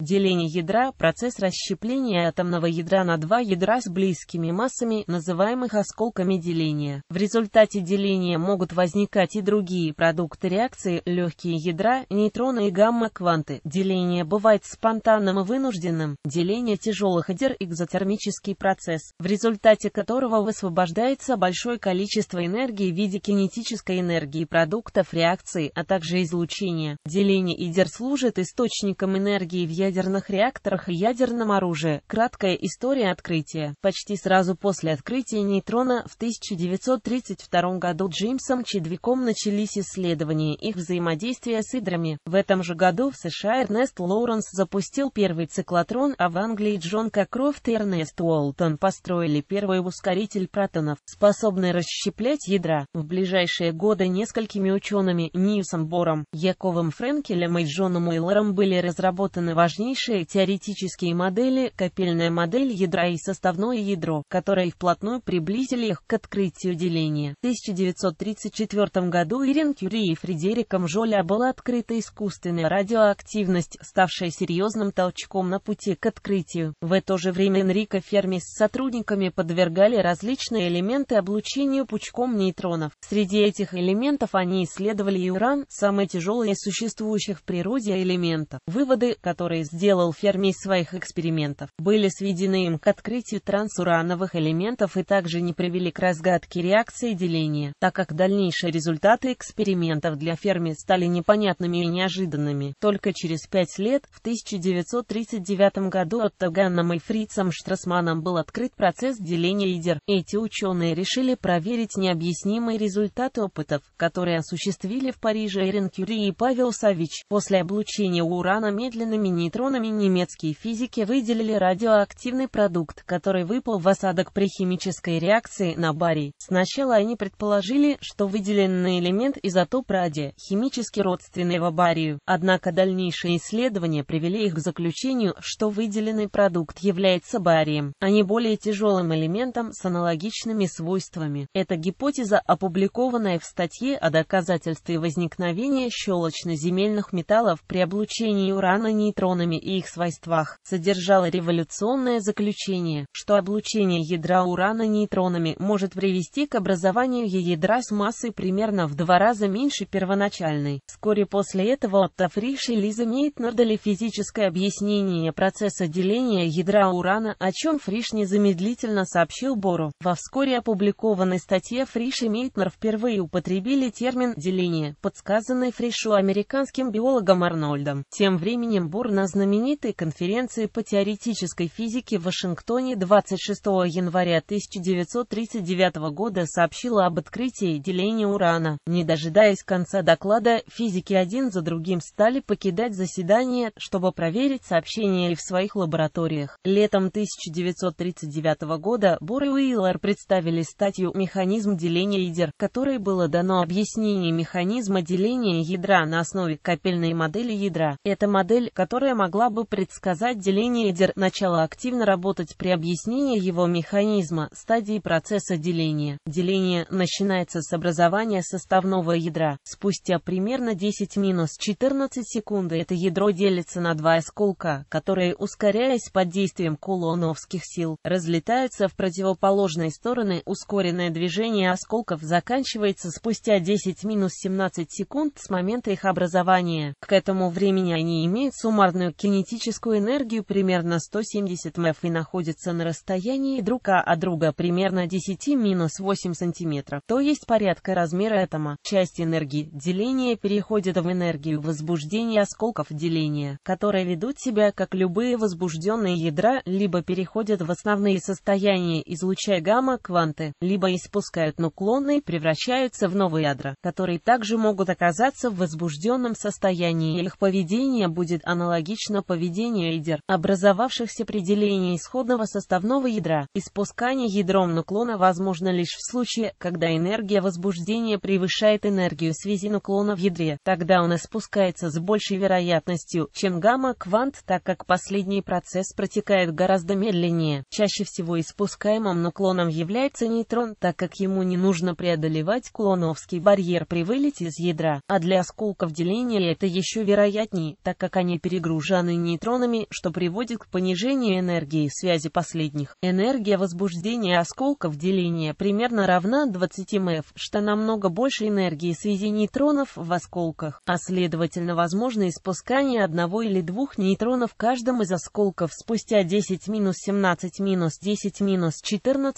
Деление ядра – процесс расщепления атомного ядра на два ядра с близкими массами, называемых осколками деления. В результате деления могут возникать и другие продукты реакции – легкие ядра, нейтроны и гамма-кванты. Деление бывает спонтанным и вынужденным. Деление тяжелых ядер – экзотермический процесс, в результате которого высвобождается большое количество энергии в виде кинетической энергии продуктов реакции, а также излучения. Деление ядер служит источником энергии в ядре ядерных реакторах и ядерном оружии. Краткая история открытия. Почти сразу после открытия нейтрона в 1932 году Джеймсом Чедвиком начались исследования их взаимодействия с идрами. В этом же году в США Эрнест Лоуренс запустил первый циклотрон, а в Англии Джон Кокрофт и Эрнест Уолтон построили первый ускоритель протонов, способный расщеплять ядра. В ближайшие годы несколькими учеными Ньюсом Бором, Яковом Френкелем и Джоном Уиллером были разработаны важные мощнейшие теоретические модели, капельная модель ядра и составное ядро, которые вплотную приблизили их к открытию деления. В 1934 году Ирин Кюри и Фредериком Жоля была открыта искусственная радиоактивность, ставшая серьезным толчком на пути к открытию. В это же время Энрико Ферми с сотрудниками подвергали различные элементы облучению пучком нейтронов. Среди этих элементов они исследовали и уран, самый тяжелый из существующих в природе элементов. Выводы, которые сделал Ферми своих экспериментов, были сведены им к открытию трансурановых элементов и также не привели к разгадке реакции деления, так как дальнейшие результаты экспериментов для Ферми стали непонятными и неожиданными. Только через пять лет, в 1939 году Оттоганом и Фрицем Штрасманом был открыт процесс деления ядер. Эти ученые решили проверить необъяснимые результаты опытов, которые осуществили в Париже Эрин Кюри и Павел Савич. После облучения урана медленными нейтронами нейтронами немецкие физики выделили радиоактивный продукт, который выпал в осадок при химической реакции на барий. Сначала они предположили, что выделенный элемент изотоп радия, химически родственного барию, однако дальнейшие исследования привели их к заключению, что выделенный продукт является барием, а не более тяжелым элементом с аналогичными свойствами. Эта гипотеза, опубликованная в статье о доказательстве возникновения щелочно-земельных металлов при облучении урана нейтронами, войсками и их свойствах, содержало революционное заключение, что облучение ядра урана нейтронами может привести к образованию ядра с массой примерно в два раза меньше первоначальной. Вскоре после этого Отто Фриш и Лиза Мейтнер дали физическое объяснение процесса деления ядра урана, о чем Фриш незамедлительно сообщил Бору. Во вскоре опубликованной статье Фриш и Мейтнер впервые употребили термин «деление», подсказанный Фришу американским биологом Арнольдом. Тем временем Бор назначил знаменитой конференции по теоретической физике в Вашингтоне 26 января 1939 года сообщила об открытии деления урана. Не дожидаясь конца доклада, физики один за другим стали покидать заседание, чтобы проверить сообщения в своих лабораториях. Летом 1939 года Бор и Уиллер представили статью «Механизм деления ядер», которой было дано объяснение механизма деления ядра на основе капельной модели ядра. Эта модель, которая могла могла бы предсказать деление ядер, начала активно работать при объяснении его механизма, стадии процесса деления. Деление начинается с образования составного ядра. Спустя примерно 10-14 секунды это ядро делится на два осколка, которые, ускоряясь под действием кулоновских сил, разлетаются в противоположные стороны. Ускоренное движение осколков заканчивается спустя 10-17 секунд с момента их образования. К этому времени они имеют суммарную кинетическую энергию примерно 170 Мэв и находятся на расстоянии друг а от друга примерно 10-8 см, то есть порядка размера атома. Часть энергии деления переходит в энергию возбуждения осколков деления, которые ведут себя как любые возбужденные ядра, либо переходят в основные состояния, излучая гамма-кванты, либо испускают нуклоны и превращаются в новые ядра, которые также могут оказаться в возбужденном состоянии. Их поведение будет аналогично точно поведение ядер, образовавшихся при делении исходного составного ядра, и спускание ядром нуклона возможно лишь в случае, когда энергия возбуждения превышает энергию связи нуклона в ядре, тогда он спускается с большей вероятностью, чем гамма-квант, так как последний процесс протекает гораздо медленнее. Чаще всего испускаемым нуклоном является нейтрон, так как ему не нужно преодолевать кулоновский барьер при вылете из ядра, а для осколков деления это еще вероятнее, так как они перегружены заряжены нейтронами, что приводит к понижению энергии связи последних. Энергия возбуждения осколков деления примерно равна 20 МФ, что намного больше энергии связи нейтронов в осколках, а следовательно возможно испускание одного или двух нейтронов каждым из осколков спустя 10-17-10-14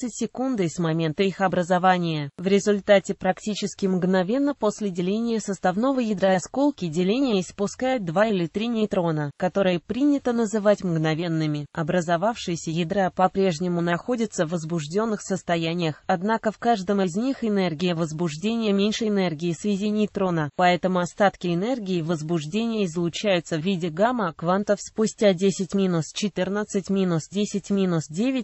секунды с момента их образования. В результате практически мгновенно после деления составного ядра осколки деления испускают 2 или 3 нейтрона которые принято называть мгновенными. Образовавшиеся ядра по-прежнему находятся в возбужденных состояниях, однако в каждом из них энергия возбуждения меньше энергии связи нейтрона, поэтому остатки энергии возбуждения излучаются в виде гамма-квантов спустя 10-14-10-9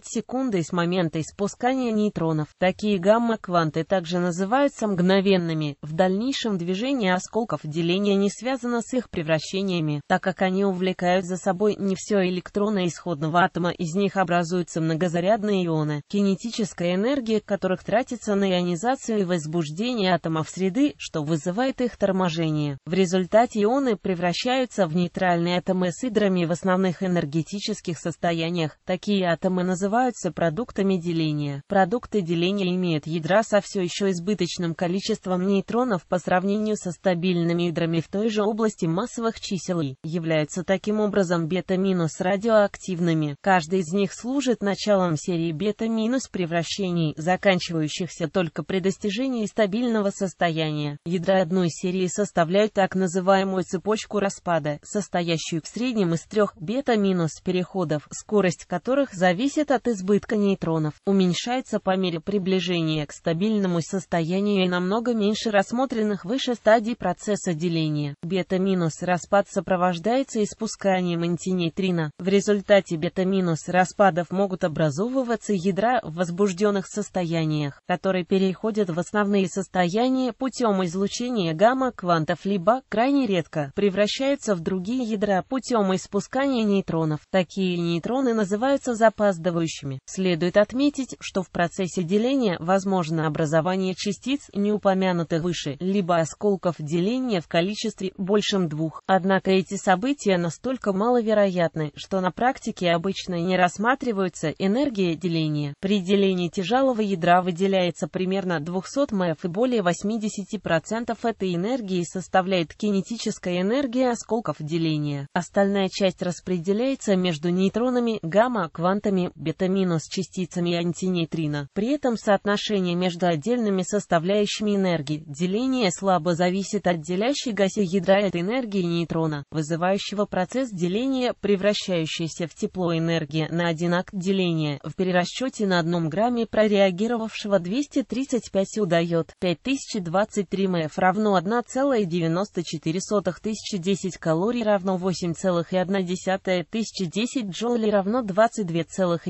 секунды с момента испускания нейтронов. Такие гамма-кванты также называются мгновенными. В дальнейшем движение осколков деления не связано с их превращениями, так как они увлекаются увлекают за собой не все электроны исходного атома, из них образуются многозарядные ионы. Кинетическая энергия которых тратится на ионизацию и возбуждение атомов среды, что вызывает их торможение. В результате ионы превращаются в нейтральные атомы с идрами в основных энергетических состояниях. Такие атомы называются продуктами деления. Продукты деления имеют ядра со все еще избыточным количеством нейтронов по сравнению со стабильными ядрами в той же области массовых чисел и являются такими таким образом бета-минус радиоактивными. Каждый из них служит началом серии бета-минус превращений, заканчивающихся только при достижении стабильного состояния. Ядра одной серии составляют так называемую цепочку распада, состоящую в среднем из трех бета-минус переходов, скорость которых зависит от избытка нейтронов, уменьшается по мере приближения к стабильному состоянию и намного меньше рассмотренных выше стадий процесса деления. Бета-минус распад сопровождается испусканием опусканием антинейтрина. В результате бета-минус распадов могут образовываться ядра в возбужденных состояниях, которые переходят в основные состояния путем излучения гамма-квантов либо, крайне редко, превращаются в другие ядра путем испускания нейтронов. Такие нейтроны называются запаздывающими. Следует отметить, что в процессе деления возможно образование частиц, не упомянутых выше, либо осколков деления в количестве большим двух. Однако эти события наступают настолько маловероятны, что на практике обычно не рассматриваются энергия деления. При делении тяжелого ядра выделяется примерно 200 МФ и более 80% этой энергии составляет кинетическая энергия осколков деления. Остальная часть распределяется между нейтронами, гамма-квантами, бета-минус-частицами и антинейтрино. При этом соотношение между отдельными составляющими энергии деления слабо зависит от делящей гасе ядра от энергии нейтрона, вызывающего процесс деления, превращающийся в тепло энергии на один акт деления, в перерасчете на одном грамме прореагировавшего 235 удает 5023 МФ равно 1,94 10 калорий равно 8,1 10 джоулей равно 22,5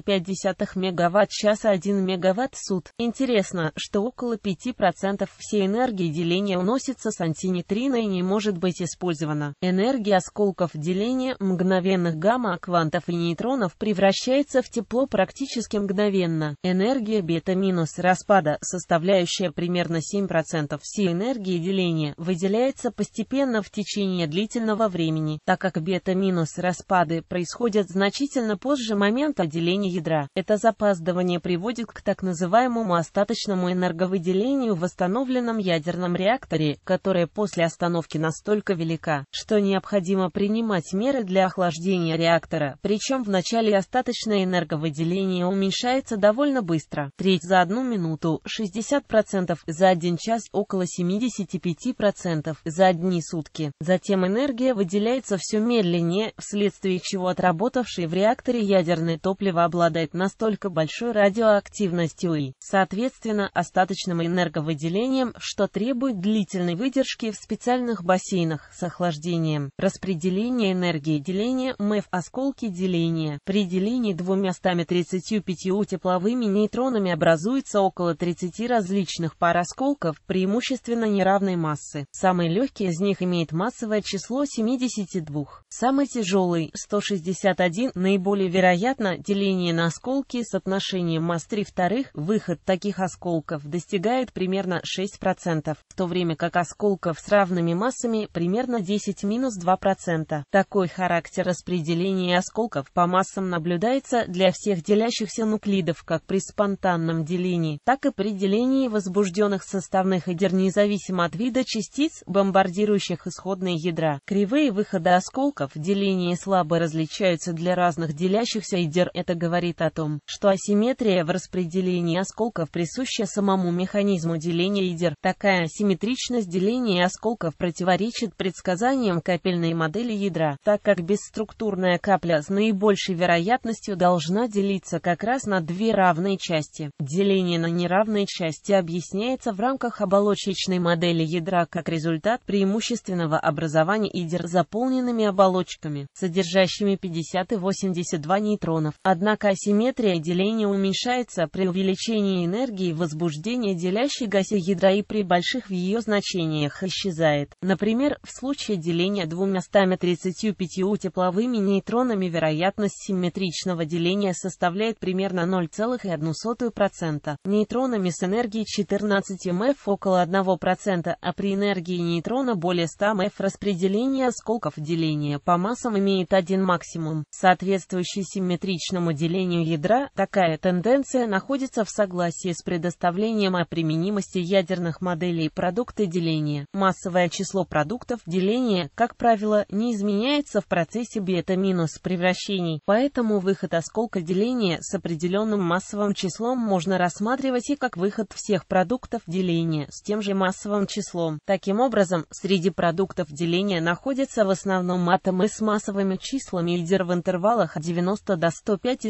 мегаватт-часа 1 мегаватт-сут. Интересно, что около 5% всей энергии деления уносится с антинейтрино и не может быть использована. Энергия осколков деления деление мгновенных гамма-квантов и нейтронов превращается в тепло практически мгновенно. Энергия бета-минус распада, составляющая примерно 7% всей энергии деления, выделяется постепенно в течение длительного времени, так как бета-минус распады происходят значительно позже момента деления ядра. Это запаздывание приводит к так называемому остаточному энерговыделению в восстановленном ядерном реакторе, которое после остановки настолько велика, что необходимо принимать принять меры для охлаждения реактора, причем в начале остаточное энерговыделение уменьшается довольно быстро, треть за одну минуту, 60%, за один час около 75%, за одни сутки. Затем энергия выделяется все медленнее, вследствие чего отработавший в реакторе ядерное топливо обладает настолько большой радиоактивностью и, соответственно, остаточным энерговыделением, что требует длительной выдержки в специальных бассейнах с охлаждением. Распределение энергии деления мы в осколке деления. При делении 235 тепловыми нейтронами образуется около 30 различных пар осколков, преимущественно неравной массы. Самый легкий из них имеет массовое число 72. Самый тяжелый – 161. Наиболее вероятно деление на осколки с отношением масс 3 вторых. Выход таких осколков достигает примерно 6%, в то время как осколков с равными массами примерно 10-2%. Так такой характер распределения осколков по массам наблюдается для всех делящихся нуклидов как при спонтанном делении, так и при делении возбужденных составных ядер независимо от вида частиц, бомбардирующих исходные ядра. Кривые выхода осколков деления слабо различаются для разных делящихся ядер. Это говорит о том, что асимметрия в распределении осколков присуща самому механизму деления ядер. Такая асимметричность деления осколков противоречит предсказаниям капельной модели ядра так как бесструктурная капля с наибольшей вероятностью должна делиться как раз на две равные части. Деление на неравные части объясняется в рамках оболочечной модели ядра как результат преимущественного образования ядер заполненными оболочками, содержащими 50 и 82 нейтронов. Однако асимметрия деления уменьшается при увеличении энергии возбуждения делящей гаси ядра и при больших в ее значениях исчезает. Например, в случае деления 230 25 тепловыми нейтронами вероятность симметричного деления составляет примерно 0,01%, нейтронами с энергией 14 МФ около 1%, а при энергии нейтрона более 100 МФ распределение осколков деления по массам имеет один максимум, соответствующий симметричному делению ядра, такая тенденция находится в согласии с предоставлением о применимости ядерных моделей продукта деления. Массовое число продуктов деления, как правило, не изменяется меняется в процессе бета-минус превращений, поэтому выход осколка деления с определенным массовым числом можно рассматривать и как выход всех продуктов деления с тем же массовым числом. Таким образом, среди продуктов деления находятся в основном атомы с массовыми числами лидер в интервалах 90 до 105 и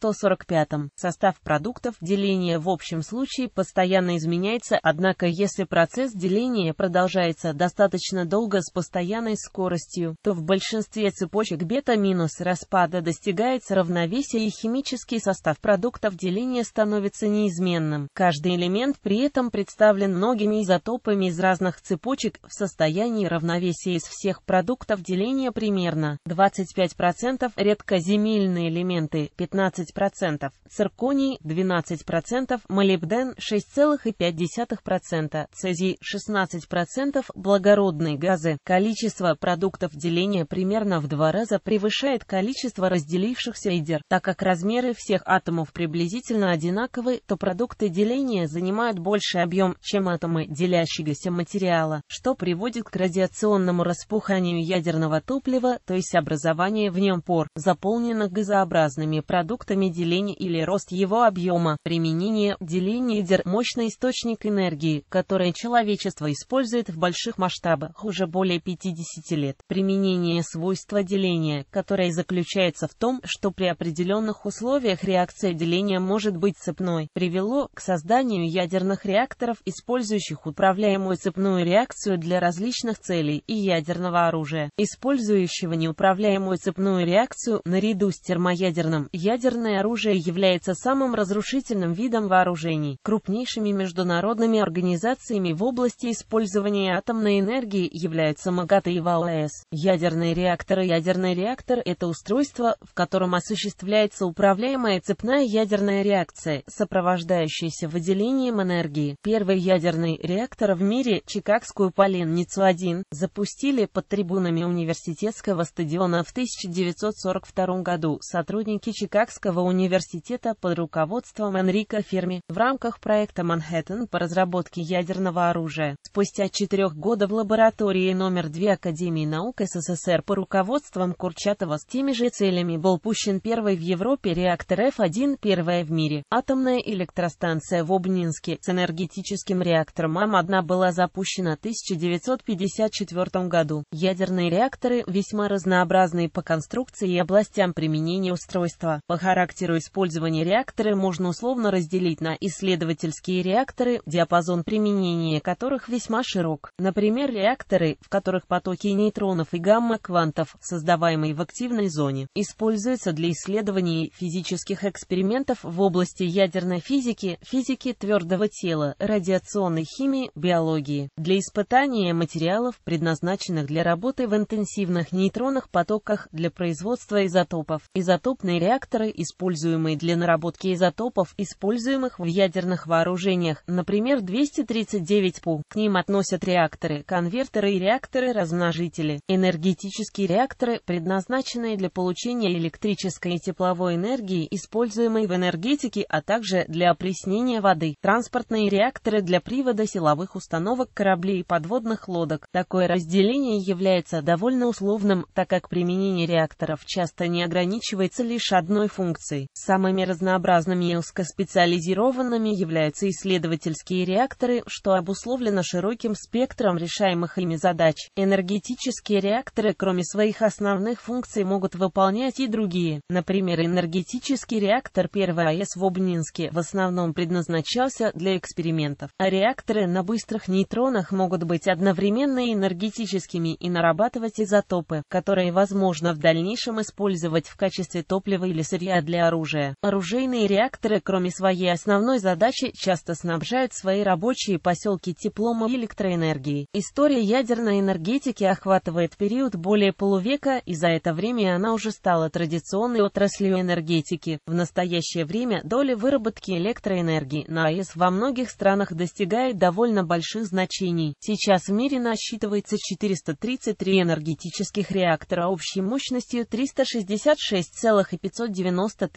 130-145. Состав продуктов деления в общем случае постоянно изменяется, однако если процесс деления продолжается достаточно долго с постоянной скоростью, то в большинстве цепочек бета-минус распада достигается равновесие и химический состав продуктов деления становится неизменным. Каждый элемент при этом представлен многими изотопами из разных цепочек в состоянии равновесия из всех продуктов деления примерно 25% редкоземельные элементы, 15% цирконий, 12% молибден, 6,5%, цезий, 16% благородные газы. Количество продуктов разделения примерно в два раза превышает количество разделившихся ядер. Так как размеры всех атомов приблизительно одинаковы, то продукты деления занимают больший объем, чем атомы делящегося материала, что приводит к радиационному распуханию ядерного топлива, то есть образованию в нем пор, заполненных газообразными продуктами деления или рост его объема. Применение деления ядер – мощный источник энергии, который человечество использует в больших масштабах уже более 50 лет. Применение применение свойства деления, которое заключается в том, что при определенных условиях реакция деления может быть цепной, привело к созданию ядерных реакторов, использующих управляемую цепную реакцию для различных целей и ядерного оружия, использующего неуправляемую цепную реакцию наряду с термоядерным. Ядерное оружие является самым разрушительным видом вооружений, крупнейшими международными организациями в области использования атомной энергии являются МАГАТА и ВАОС. Ядерный реактор и ядерный реактор – это устройство, в котором осуществляется управляемая цепная ядерная реакция, сопровождающаяся выделением энергии. Первый ядерный реактор в мире, Чикагскую поленницу-1, запустили под трибунами университетского стадиона в 1942 году сотрудники Чикагского университета под руководством Энрика Ферми в рамках проекта «Манхэттен» по разработке ядерного оружия. Спустя четырех года в лаборатории номер 2 Академии наук и СССР по руководством Курчатова с теми же целями был пущен первый в Европе реактор F1, первая в мире, атомная электростанция в Обнинске с энергетическим реактором АМ-1 была запущена в 1954 году. Ядерные реакторы весьма разнообразные по конструкции и областям применения устройства. По характеру использования реакторы можно условно разделить на исследовательские реакторы, диапазон применения которых весьма широк. Например, реакторы, в которых потоки нейтронов и гамма квантов, создаваемой в активной зоне, используется для исследований физических экспериментов в области ядерной физики, физики твердого тела, радиационной химии, биологии, для испытания материалов, предназначенных для работы в интенсивных нейтронных потоках для производства изотопов. Изотопные реакторы, используемые для наработки изотопов, используемых в ядерных вооружениях, например, 239 ПУ. К ним относят реакторы, конвертеры и реакторы-размножители. Энергия Энергетические реакторы, предназначенные для получения электрической и тепловой энергии, используемой в энергетике, а также для опреснения воды. Транспортные реакторы для привода силовых установок кораблей и подводных лодок. Такое разделение является довольно условным, так как применение реакторов часто не ограничивается лишь одной функцией. Самыми разнообразными и узкоспециализированными являются исследовательские реакторы, что обусловлено широким спектром решаемых ими задач. Энергетические реакторы реакторы кроме своих основных функций могут выполнять и другие. Например, энергетический реактор 1АЭС в Обнинске в основном предназначался для экспериментов, а реакторы на быстрых нейтронах могут быть одновременно энергетическими и нарабатывать изотопы, которые возможно в дальнейшем использовать в качестве топлива или сырья для оружия. Оружейные реакторы кроме своей основной задачи часто снабжают свои рабочие поселки теплом и электроэнергией. История ядерной энергетики охватывает период период более полувека, и за это время она уже стала традиционной отраслью энергетики. В настоящее время доля выработки электроэнергии на АЭС во многих странах достигает довольно больших значений. Сейчас в мире насчитывается 433 энергетических реактора общей мощностью 366,590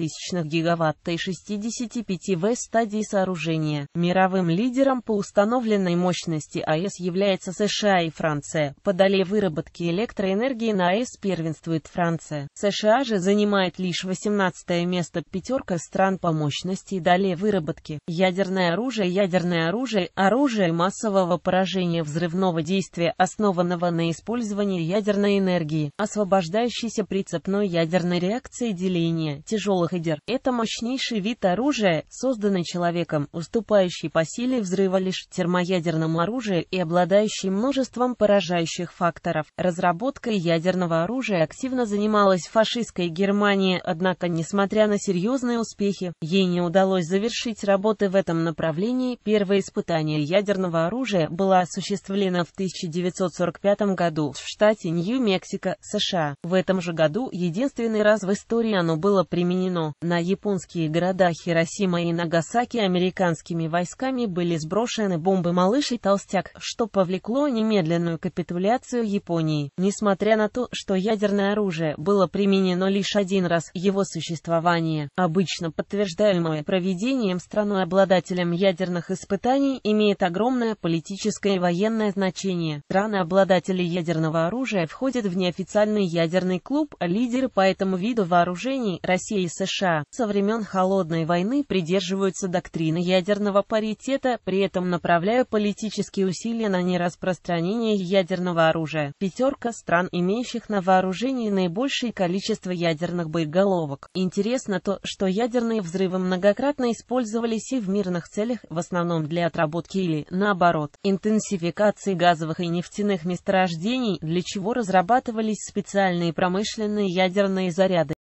гигаватт и 65 в стадии сооружения. Мировым лидером по установленной мощности АЭС является США и Франция. По доле выработки электроэнергии на АЭС первенствует Франция. США же занимает лишь 18 место пятерка стран по мощности и далее выработки. Ядерное оружие Ядерное оружие – оружие массового поражения взрывного действия, основанного на использовании ядерной энергии, освобождающейся при цепной ядерной реакции деления тяжелых ядер. Это мощнейший вид оружия, созданный человеком, уступающий по силе взрыва лишь термоядерному оружию и обладающий множеством поражающих факторов разработкой ядерного оружия активно занималась фашистская Германия, однако, несмотря на серьезные успехи, ей не удалось завершить работы в этом направлении. Первое испытание ядерного оружия было осуществлено в 1945 году в штате Нью-Мексико, США. В этом же году единственный раз в истории оно было применено. На японские города Хиросима и Нагасаки американскими войсками были сброшены бомбы «Малыш» и «Толстяк», что повлекло немедленную капитуляцию Японии. Несмотря на то, что ядерное оружие было применено лишь один раз, его существование, обычно подтверждаемое проведением страной-обладателем ядерных испытаний, имеет огромное политическое и военное значение. Страны-обладатели ядерного оружия входят в неофициальный ядерный клуб, а лидеры по этому виду вооружений России и США со времен Холодной войны придерживаются доктрины ядерного паритета, при этом направляя политические усилия на нераспространение ядерного оружия. Пятерка списка стран, имеющих на вооружении наибольшее количество ядерных боеголовок. Интересно то, что ядерные взрывы многократно использовались и в мирных целях, в основном для отработки или, наоборот, интенсификации газовых и нефтяных месторождений, для чего разрабатывались специальные промышленные ядерные заряды.